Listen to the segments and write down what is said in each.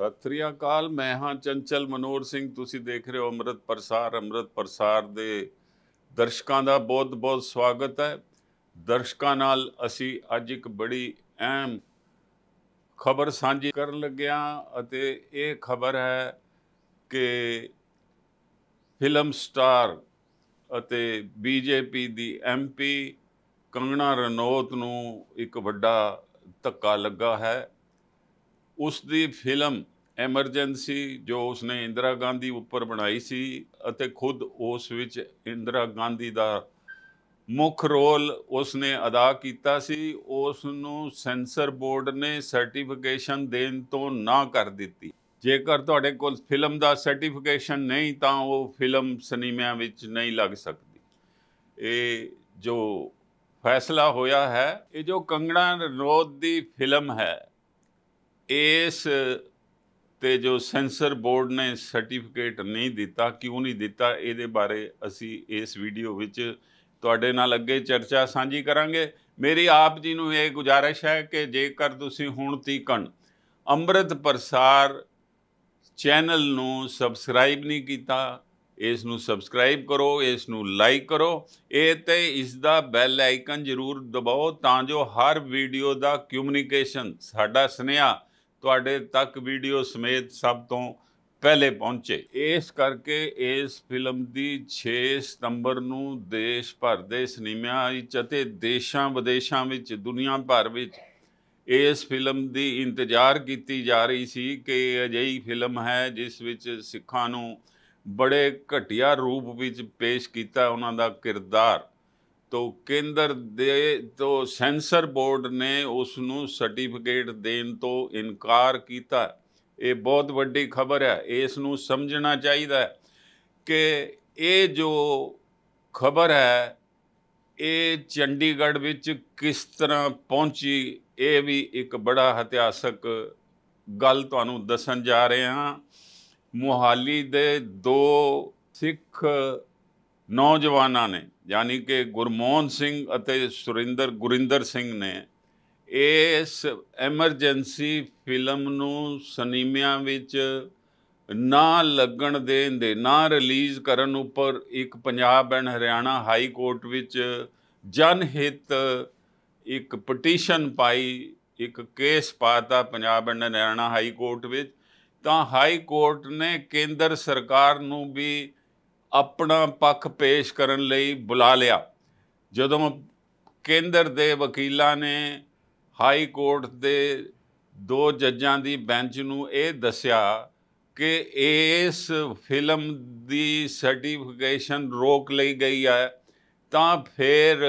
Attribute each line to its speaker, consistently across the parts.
Speaker 1: ਸਤਿ ਅਕਾਲ ਮੈਂ ਹਾਂ ਚੰਚਲ ਮਨੋਰ ਸਿੰਘ ਤੁਸੀਂ ਦੇਖ ਰਹੇ ਹੋ ਅੰਮ੍ਰਿਤ ਪ੍ਰਸਾਰ ਅੰਮ੍ਰਿਤ ਪ੍ਰਸਾਰ ਦੇ ਦਰਸ਼ਕਾਂ ਦਾ ਬਹੁਤ-ਬਹੁਤ ਸਵਾਗਤ ਹੈ ਦਰਸ਼ਕਾਂ ਨਾਲ ਅਸੀਂ ਅੱਜ ਇੱਕ ਬੜੀ ਅਹਿਮ ਖਬਰ ਸਾਂਝੀ ਕਰਨ ਲੱਗਿਆ ਅਤੇ ਇਹ ਖਬਰ ਹੈ ਕਿ ਫਿਲਮ ਸਟਾਰ ਅਤੇ ਬੀਜੇਪੀ ਦੀ ਐਮਪੀ ਕੰਗਣਾ ਰਣੌਤ ਨੂੰ ਇੱਕ ਵੱਡਾ ਧੱਕਾ ਲੱਗਾ ਹੈ ਉਸ ਦੀ ਫਿਲਮ ਐਮਰਜੈਂਸੀ ਜੋ ਉਸਨੇ ਇੰਦਰਾ ਗਾਂਧੀ ਉੱਪਰ ਬਣਾਈ ਸੀ ਅਤੇ ਖੁਦ ਉਸ ਵਿੱਚ ਇੰਦਰਾ ਗਾਂਧੀ ਦਾ ਮੁੱਖ ਰੋਲ ਉਸਨੇ ਅਦਾ ਕੀਤਾ ਸੀ ਉਸ ਨੂੰ ਸੈਂਸਰ ਬੋਰਡ ਨੇ ਸਰਟੀਫਿਕੇਸ਼ਨ ਦੇਣ ਤੋਂ ਨਾ ਕਰ ਦਿੱਤੀ ਜੇਕਰ ਤੁਹਾਡੇ ਕੋਲ ਫਿਲਮ ਦਾ ਸਰਟੀਫਿਕੇਸ਼ਨ ਨਹੀਂ ਤਾਂ ਉਹ ਫਿਲਮ ਸਿਨੇਮਾ ਵਿੱਚ ਨਹੀਂ ਲੱਗ ਸਕਦੀ ਇਹ ਜੋ ਫੈਸਲਾ ਹੋਇਆ ਹੈ ਇਹ ਜੋ ਕੰਗਣਾ ਰਣੌਤ ਦੀ ਫਿਲਮ ਹੈ ਇਸ ਤੇ ਜੋ ਸੈਂਸਰ ਬੋਰਡ ਨੇ ਸਰਟੀਫਿਕੇਟ ਨਹੀਂ ਦਿੱਤਾ ਕਿਉਂ ਨਹੀਂ ਦਿੱਤਾ ਇਹਦੇ ਬਾਰੇ ਅਸੀਂ ਇਸ ਵੀਡੀਓ ਵਿੱਚ ਤੁਹਾਡੇ ਨਾਲ ਅੱਗੇ ਚਰਚਾ ਸਾਂਝੀ ਕਰਾਂਗੇ ਮੇਰੀ ਆਪ ਜੀ ਨੂੰ ਇਹ ਗੁਜਾਰਿਸ਼ ਹੈ ਕਿ ਜੇਕਰ ਤੁਸੀਂ ਹੁਣ ਤੀਕਣ ਅੰਮ੍ਰਿਤ ਪ੍ਰਸਾਰ ਚੈਨਲ ਨੂੰ ਸਬਸਕ੍ਰਾਈਬ ਨਹੀਂ ਕੀਤਾ ਇਸ ਨੂੰ ਸਬਸਕ੍ਰਾਈਬ ਕਰੋ ਇਸ ਨੂੰ ਲਾਈਕ ਕਰੋ ਇਹ ਤੇ ਇਸ ਦਾ ਬੈਲ ਆਈਕਨ ਜ਼ਰੂਰ ਦਬਾਓ ਤਾਂ ਜੋ ਹਰ ਵੀਡੀਓ ਦਾ ਕਮਿਊਨੀਕੇਸ਼ਨ ਸਾਡਾ ਸੁਨੇਹਾ ਤੁਹਾਡੇ ਤੱਕ ਵੀਡੀਓ ਸਮੇਤ ਸਭ ਤੋਂ ਪਹਿਲੇ ਪਹੁੰਚੇ ਇਸ ਕਰਕੇ ਇਸ ਫਿਲਮ ਦੀ 6 ਸਤੰਬਰ ਨੂੰ ਦੇਸ਼ ਭਰ ਦੇ ਸਿਨੇਮਿਆਂ ਵਿੱਚ ਅਤੇ ਦੇਸ਼ਾਂ ਵਿਦੇਸ਼ਾਂ ਵਿੱਚ ਦੁਨੀਆ ਭਰ ਵਿੱਚ ਇਸ ਫਿਲਮ ਦੀ ਇੰਤਜ਼ਾਰ ਕੀਤੀ ਜਾ ਰਹੀ ਸੀ ਕਿ ਅਜਿਹੀ ਫਿਲਮ ਹੈ ਜਿਸ ਵਿੱਚ ਸਿੱਖਾਂ ਨੂੰ ਬੜੇ ਘਟਿਆ ਰੂਪ ਵਿੱਚ ਪੇਸ਼ ਕੀਤਾ ਉਹਨਾਂ ਦਾ ਕਿਰਦਾਰ ਤੋਂ ਕੇਂਦਰ ਦੇ ਤੋਂ ਸੈਂਸਰ ਬੋਰਡ ਨੇ ਉਸ ਨੂੰ ਸਰਟੀਫਿਕੇਟ ਦੇਣ ਤੋਂ ਇਨਕਾਰ ਕੀਤਾ ਇਹ ਬਹੁਤ ਵੱਡੀ ਖਬਰ ਹੈ ਇਸ ਨੂੰ ਸਮਝਣਾ ਚਾਹੀਦਾ ਹੈ ਕਿ ਇਹ ਜੋ ਖਬਰ ਹੈ ਇਹ ਚੰਡੀਗੜ੍ਹ ਵਿੱਚ ਕਿਸ ਤਰ੍ਹਾਂ ਪਹੁੰਚੀ ਇਹ ਵੀ ਇੱਕ ਬੜਾ ਇਤਿਹਾਸਕ ਗੱਲ ਤੁਹਾਨੂੰ ਦੱਸਣ ਜਾ ਰਹੇ ਹਾਂ ਮੁਹਾਲੀ ਦੇ ਦੋ ਸਿੱਖ ਨੌਜਵਾਨਾਂ ਨੇ ਯਾਨੀ ਕਿ ਗੁਰਮੋਹਨ ਸਿੰਘ ਅਤੇ ਸੁਰਿੰਦਰ ਗੁਰਿੰਦਰ ਸਿੰਘ ਨੇ ਇਸ ਐਮਰਜੈਂਸੀ ਫਿਲਮ ਨੂੰ ਸਿਨੇਮਿਆਂ ਵਿੱਚ ਨਾ ਲੱਗਣ ਦੇਣ ਦੇ ਨਾ ਰਿਲੀਜ਼ ਕਰਨ ਉੱਪਰ ਇੱਕ Punjab and Haryana high court ਵਿੱਚ ਜਨ ਹਿੱਤ ਇੱਕ ਪਟੀਸ਼ਨ ਪਾਈ ਇੱਕ ਕੇਸ ਪਾਤਾ Punjab and Haryana high court ਵਿੱਚ ਤਾਂ ਹਾਈ ਕੋਰਟ ਨੇ ਕੇਂਦਰ ਸਰਕਾਰ ਨੂੰ ਵੀ ਆਪਣਾ ਪੱਖ ਪੇਸ਼ ਕਰਨ ਲਈ ਬੁਲਾ ਲਿਆ ਜਦੋਂ ਕੇਂਦਰ ਦੇ ਵਕੀਲਾਂ ਨੇ ਹਾਈ ਕੋਰਟ ਦੇ ਦੋ ਜੱਜਾਂ ਦੀ ਬੈਂਚ ਨੂੰ ਇਹ ਦੱਸਿਆ ਕਿ ਇਸ ਫਿਲਮ ਦੀ ਸਰਟੀਫਿਕੇਸ਼ਨ ਰੋਕ ਲਈ ਗਈ ਹੈ ਤਾਂ ਫਿਰ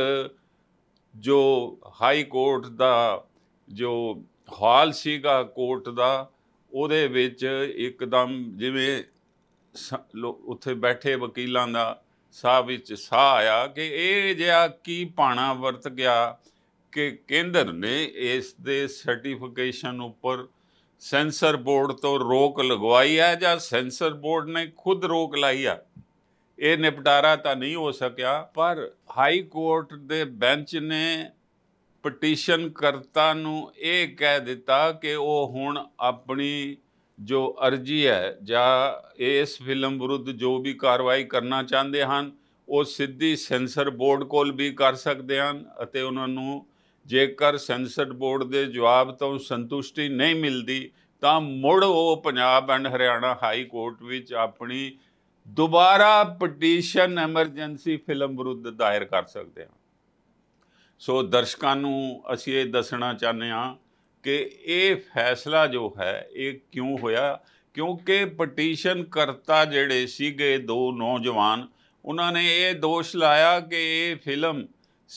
Speaker 1: ਜੋ ਹਾਈ ਕੋਰਟ ਦਾ ਜੋ ਹਾਲ ਸੀਗਾ ਕੋਰਟ ਦਾ ਉਹਦੇ ਵਿੱਚ ਇੱਕਦਮ ਜਿਵੇਂ ਉੱਥੇ ਬੈਠੇ ਵਕੀਲਾਂ ਦਾ ਸਾਹ ਵਿੱਚ ਸਾਹ ਆਇਆ ਕਿ ਇਹ ਜਿਹਾ ਕੀ ਪਾਣਾ ਵਰਤ ਗਿਆ ਕਿ ਕੇਂਦਰ ਨੇ ਇਸ ਦੇ ਸਰਟੀਫਿਕੇਸ਼ਨ ਉੱਪਰ ਸੈਂਸਰ ਬੋਰਡ ਤੋਂ ਰੋਕ ਲਗਵਾਈ ਹੈ ਜਾਂ ਸੈਂਸਰ ਬੋਰਡ ਨੇ ਖੁਦ ਰੋਕ ਲਾਈ ਆ ਇਹ ਨਿਪਟਾਰਾ ਤਾਂ ਨਹੀਂ ਹੋ ਸਕਿਆ ਪਰ ਹਾਈ ਕੋਰਟ ਦੇ ਬੈਂਚ ਨੇ ਪਟੀਸ਼ਨ ਕਰਤਾ ਨੂੰ ਇਹ ਕਹਿ ਦਿੱਤਾ ਕਿ ਉਹ ਹੁਣ ਆਪਣੀ ਜੋ ਅਰਜੀ ਹੈ ਜਾਂ ਇਸ ਫਿਲਮ ਵਿਰੁੱਧ ਜੋ ਵੀ ਕਾਰਵਾਈ ਕਰਨਾ ਚਾਹੁੰਦੇ ਹਨ ਉਹ ਸਿੱਧੀ ਸੈਂਸਰ ਬੋਰਡ ਕੋਲ ਵੀ ਕਰ ਸਕਦੇ ਹਨ ਅਤੇ ਉਹਨਾਂ ਨੂੰ ਜੇਕਰ ਸੈਂਸਰ ਬੋਰਡ ਦੇ ਜਵਾਬ ਤੋਂ ਸੰਤੁਸ਼ਟੀ ਨਹੀਂ ਮਿਲਦੀ ਤਾਂ ਮੁੜ ਉਹ Punjab and Haryana high court ਵਿੱਚ ਆਪਣੀ ਦੁਬਾਰਾ ਪਟੀਸ਼ਨ ਐਮਰਜੈਂਸੀ ਫਿਲਮ ਵਿਰੁੱਧ ਦਾਇਰ ਕਰ ਸਕਦੇ ਹਨ ਸੋ ਦਰਸ਼ਕਾਂ ਨੂੰ ਅਸੀਂ ਇਹ ਦੱਸਣਾ ਚਾਹੁੰਦੇ ਹਾਂ ਕਿ ਇਹ ਫੈਸਲਾ ਜੋ ਹੈ ਇਹ ਕਿਉਂ ਹੋਇਆ ਕਿਉਂਕਿ ਪਟੀਸ਼ਨ ਕਰਤਾ ਜਿਹੜੇ ਸੀਗੇ ਦੋ ਨੌਜਵਾਨ ਉਹਨਾਂ ਨੇ ਇਹ ਦੋਸ਼ ਲਾਇਆ ਕਿ ਇਹ ਫਿਲਮ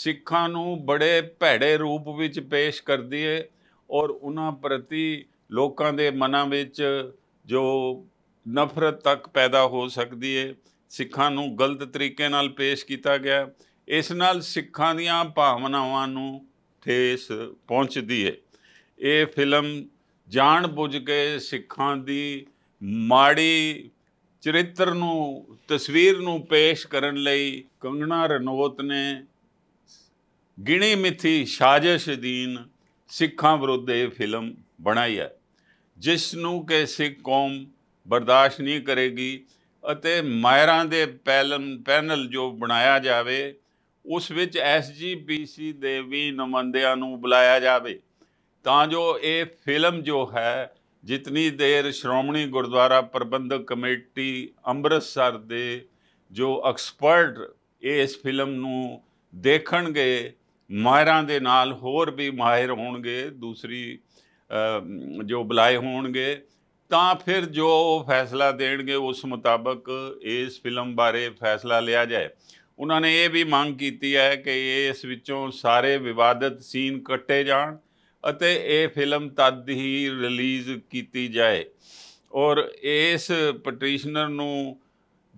Speaker 1: ਸਿੱਖਾਂ ਨੂੰ ਬੜੇ ਭੈੜੇ ਰੂਪ ਵਿੱਚ ਪੇਸ਼ ਕਰਦੀ ਹੈ ਔਰ ਉਹਨਾਂ ਪ੍ਰਤੀ ਲੋਕਾਂ ਦੇ ਮਨਾਂ ਵਿੱਚ ਜੋ ਨਫ਼ਰਤ ਤੱਕ ਪੈਦਾ ਹੋ ਸਕਦੀ ਹੈ ਸਿੱਖਾਂ ਨੂੰ ਗਲਤ ਤਰੀਕੇ ਨਾਲ ਪੇਸ਼ ਕੀਤਾ ਗਿਆ ਇਸ ਨਾਲ ਸਿੱਖਾਂ ਦੀਆਂ ਭਾਵਨਾਵਾਂ ਨੂੰ ਠੇਸ ਪਹੁੰਚਦੀ ਹੈ ਇਹ ਫਿਲਮ ਜਾਣ ਬੁੱਝ ਕੇ ਸਿੱਖਾਂ ਦੀ ਮਾੜੀ ਚਰਿੱਤਰ ਨੂੰ ਤਸਵੀਰ ਨੂੰ ਪੇਸ਼ ਕਰਨ ਲਈ ਕੰਗਣਾ ਰਣੋਤ ਨੇ ਗਿਣੀ ਮਿੱਥੀ ਸਾਜ਼ਿਸ਼ ਦੀਨ ਸਿੱਖਾਂ ਵਿਰੁੱਧ ਇਹ ਫਿਲਮ ਬਣਾਈ ਹੈ ਜਿਸ ਨੂੰ ਕਿ ਸਿੱਖ ਕੌਮ ਬਰਦਾਸ਼ਤ ਨਹੀਂ ਕਰੇਗੀ ਅਤੇ ਮਾਇਰਾਂ ਦੇ ਪੈਨਲ ਪੈਨਲ ਜੋ ਬਣਾਇਆ ਜਾਵੇ ਉਸ ਵਿੱਚ ਐਸਜੀਪੀਸੀ ਦੇ ਵੀ ਨਮੰਦਿਆਂ ਨੂੰ ਬੁਲਾਇਆ ਜਾਵੇ ਤਾਂ ਜੋ ਇਹ ਫਿਲਮ ਜੋ ਹੈ ਜਿਤਨੀ ਦੇਰ ਸ਼੍ਰੋਮਣੀ ਗੁਰਦੁਆਰਾ ਪ੍ਰਬੰਧਕ ਕਮੇਟੀ ਅੰਮ੍ਰਿਤਸਰ ਦੇ ਜੋ ਐਕਸਪਰਟ ਇਸ ਫਿਲਮ ਨੂੰ ਦੇਖਣਗੇ ਮਾਹਿਰਾਂ ਦੇ ਨਾਲ ਹੋਰ ਵੀ ਮਾਹਿਰ ਹੋਣਗੇ ਦੂਸਰੀ ਜੋ ਬੁਲਾਏ ਹੋਣਗੇ ਤਾਂ ਫਿਰ ਜੋ ਫੈਸਲਾ ਦੇਣਗੇ ਉਸ ਮੁਤਾਬਕ ਇਸ ਫਿਲਮ ਬਾਰੇ ਫੈਸਲਾ ਲਿਆ ਜਾਏ ਉਹਨਾਂ ਨੇ ਇਹ ਵੀ ਮੰਗ ਕੀਤੀ ਹੈ ਕਿ ਇਸ ਵਿੱਚੋਂ ਸਾਰੇ ਵਿਵਾਦਤ ਸੀਨ ਕੱਟੇ ਜਾਣ ਅਤੇ ਇਹ ਫਿਲਮ ਤਦ ਹੀ ਰਿਲੀਜ਼ ਕੀਤੀ ਜਾਏ ਔਰ ਇਸ ਪਟੀਸ਼ਨਰ ਨੂੰ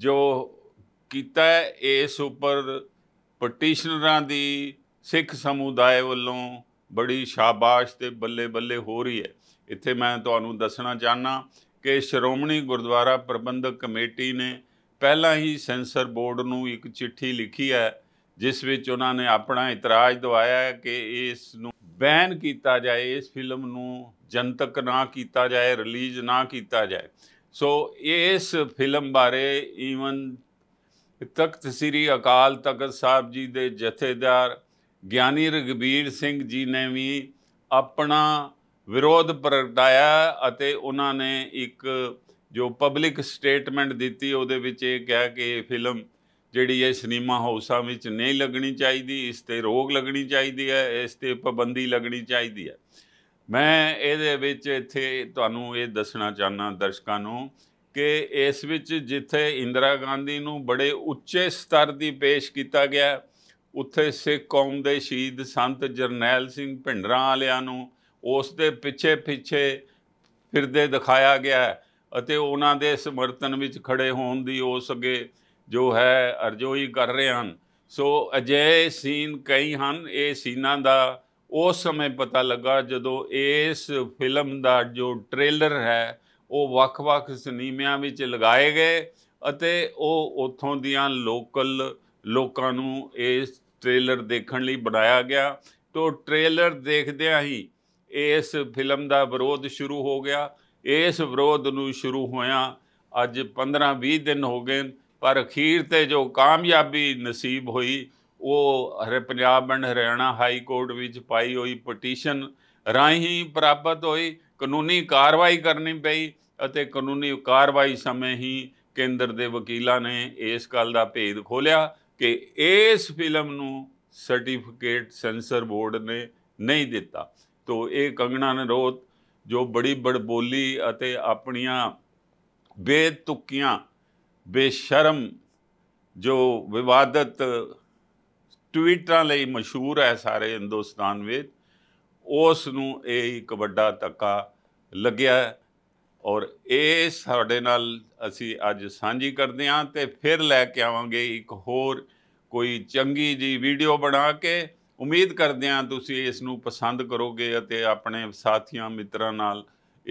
Speaker 1: ਜੋ ਕੀਤਾ ਹੈ ਇਸ ਉੱਪਰ ਪਟੀਸ਼ਨਰਾਂ ਦੀ ਸਿੱਖ ਸਮੁਦਾਇ ਵੱਲੋਂ ਬੜੀ ਸ਼ਾਬਾਸ਼ ਤੇ ਬੱਲੇ ਬੱਲੇ ਹੋ ਰਹੀ ਹੈ ਇੱਥੇ ਮੈਂ ਤੁਹਾਨੂੰ ਦੱਸਣਾ ਚਾਹਨਾ ਕਿ ਸ਼੍ਰੋਮਣੀ ਗੁਰਦੁਆਰਾ ਪ੍ਰਬੰਧਕ ਕਮੇਟੀ ਨੇ ਪਹਿਲਾਂ ਹੀ ਸੈਂਸਰ ਬੋਰਡ ਨੂੰ ਇੱਕ ਚਿੱਠੀ ਲਿਖੀ ਹੈ ਜਿਸ ਵਿੱਚ ਉਹਨਾਂ ਨੇ ਆਪਣਾ ਇਤਰਾਜ਼ ਦਵਾਇਆ ਹੈ ਕਿ ਇਸ ਨੂੰ ਬੈਨ ਕੀਤਾ ਜਾਏ ਇਸ ਫਿਲਮ ਨੂੰ ਜਨਤਕ ਨਾ ਕੀਤਾ ਜਾਏ ਰਿਲੀਜ਼ ਨਾ ਕੀਤਾ ਜਾਏ ਸੋ ਇਸ ਫਿਲਮ ਬਾਰੇ ਈਵਨ ਤਖਤ ਸ੍ਰੀ ਅਕਾਲ ਤਖਤ ਸਾਹਿਬ ਜੀ ਦੇ ਜਥੇਦਾਰ ਗਿਆਨੀ ਰਗਵੀਰ ਸਿੰਘ ਜੀ ਨੇ ਵੀ ਆਪਣਾ ਵਿਰੋਧ ਪ੍ਰਗਟਾਇਆ ਅਤੇ ਉਹਨਾਂ ਨੇ ਇੱਕ ਜੋ ਪਬਲਿਕ ਸਟੇਟਮੈਂਟ ਦਿੱਤੀ ਉਹਦੇ ਵਿੱਚ ਇਹ ਕਿਹਾ ਕਿ ਇਹ ਫਿਲਮ ਜਿਹੜੀ ਇਹ ਸਿਨੇਮਾ ਹਾਊਸਾਂ ਵਿੱਚ ਨਹੀਂ ਲੱਗਣੀ ਚਾਹੀਦੀ ਇਸ ਤੇ ਰੋਗ ਲੱਗਣੀ ਚਾਹੀਦੀ ਹੈ ਇਸ ਤੇ ਪਾਬੰਦੀ ਲੱਗਣੀ ਚਾਹੀਦੀ ਹੈ ਮੈਂ ਇਹਦੇ ਵਿੱਚ ਇੱਥੇ ਤੁਹਾਨੂੰ ਇਹ ਦੱਸਣਾ ਚਾਹਨਾ ਦਰਸ਼ਕਾਂ ਨੂੰ ਕਿ ਇਸ ਵਿੱਚ ਜਿੱਥੇ ਇੰਦਰਾ ਗਾਂਧੀ ਨੂੰ ਬੜੇ ਉੱਚੇ ਸਤਰ ਦੀ ਪੇਸ਼ ਕੀਤਾ ਗਿਆ ਉੱਥੇ ਸਿੱਖ ਕੌਮ ਦੇ ਸ਼ਹੀਦ ਸੰਤ ਜਰਨੈਲ ਸਿੰਘ ਭਿੰਡਰਾਂ ਵਾਲਿਆਂ ਨੂੰ ਉਸ ਦੇ ਪਿੱਛੇ ਪਿੱਛੇ ਫਿਰਦੇ ਦਿਖਾਇਆ ਗਿਆ ਅਤੇ ਉਹਨਾਂ ਦੇ ਸਮਰਥਨ ਵਿੱਚ ਖੜੇ ਹੋਣ ਦੀ ਉਸ ਅੱਗੇ ਜੋ ਹੈ ਅਰਜੋਈ ਕਰ ਰਹੇ ਹਨ ਸੋ ਅਜੇ ਸੀਨ ਕਈ ਹਨ ਇਹ ਸੀਨਾਂ ਦਾ ਉਸ ਸਮੇਂ ਪਤਾ ਲੱਗਾ ਜਦੋਂ ਇਸ ਫਿਲਮ ਦਾ ਜੋ ਟ੍ਰੇਲਰ ਹੈ ਉਹ ਵੱਖ-ਵੱਖ ਸਿਨੇਮਿਆਂ ਵਿੱਚ ਲਗਾਏ ਗਏ ਅਤੇ ਉਹ ਉੱਥੋਂ ਦੀਆਂ ਲੋਕਲ ਲੋਕਾਂ ਨੂੰ ਇਸ ਟ੍ਰੇਲਰ ਦੇਖਣ ਲਈ ਬਣਾਇਆ ਗਿਆ ਤੋਂ ਟ੍ਰੇਲਰ ਦੇਖਦਿਆਂ ਹੀ ਇਸ ਫਿਲਮ ਦਾ ਵਿਰੋਧ ਸ਼ੁਰੂ ਹੋ ਗਿਆ ਇਸ ਵਿਰੋਧ ਨੂੰ ਸ਼ੁਰੂ ਹੋਇਆ ਅੱਜ 15-20 ਦਿਨ ਹੋ ਗਏ ਪਰ ਅਖੀਰ ਤੇ ਜੋ ਕਾਮਯਾਬੀ ਨਸੀਬ ਹੋਈ ਉਹ ਹਰੇ Punjab and Haryana high court ਵਿੱਚ ਪਾਈ ਹੋਈ ਪਟੀਸ਼ਨ ਰਾਹੀਂ ਪ੍ਰਾਪਤ ਹੋਈ ਕਾਨੂੰਨੀ ਕਾਰਵਾਈ ਕਰਨੀ ਪਈ ਅਤੇ ਕਾਨੂੰਨੀ ਕਾਰਵਾਈ ਸਮੇਂ ਹੀ ਕੇਂਦਰ ਦੇ ਵਕੀਲਾਂ ਨੇ ਇਸ ਗੱਲ ਦਾ ਭੇਦ ਖੋਲਿਆ ਕਿ ਇਸ ਫਿਲਮ ਨੂੰ ਸਰਟੀਫਿਕੇਟ ਸੈਂਸਰ ਬੋਰਡ ਨੇ ਨਹੀਂ ਦਿੱਤਾ ਤੋਂ ਇਹ ਕੰਗਣਾ ਰੋਤ ਜੋ ਬੜੀ ਬੜਬੋਲੀ ਅਤੇ ਆਪਣੀਆਂ ਬੇਤੁਕੀਆਂ ਬੇਸ਼ਰਮ ਜੋ ਵਿਵਾਦਤ ਟਵਿੱਟਰਾਂ ਲਈ ਮਸ਼ਹੂਰ ਹੈ ਸਾਰੇ ਹਿੰਦੁਸਤਾਨ ਵਿੱਚ ਉਸ ਨੂੰ ਇਹ ਇੱਕ ਵੱਡਾ ਤੱਕਾ ਲੱਗਿਆ ਔਰ ਇਹ ਸਾਡੇ ਨਾਲ ਅਸੀਂ ਅੱਜ ਸਾਂਝੀ ਕਰਦੇ ਹਾਂ ਤੇ ਫਿਰ ਲੈ ਕੇ ਆਵਾਂਗੇ ਇੱਕ ਹੋਰ ਕੋਈ ਚੰਗੀ ਜੀ ਵੀਡੀਓ ਬਣਾ ਕੇ ਉਮੀਦ ਕਰਦੇ ਹਾਂ ਤੁਸੀਂ ਇਸ ਨੂੰ ਪਸੰਦ ਕਰੋਗੇ ਅਤੇ ਆਪਣੇ ਸਾਥੀਆਂ ਮਿੱਤਰਾਂ ਨਾਲ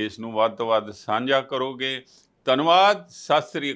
Speaker 1: ਇਸ ਨੂੰ ਵੱਧ ਤੋਂ ਵੱਧ ਸਾਂਝਾ ਕਰੋਗੇ ਧੰਨਵਾਦ ਸਤਿ ਸ੍ਰੀ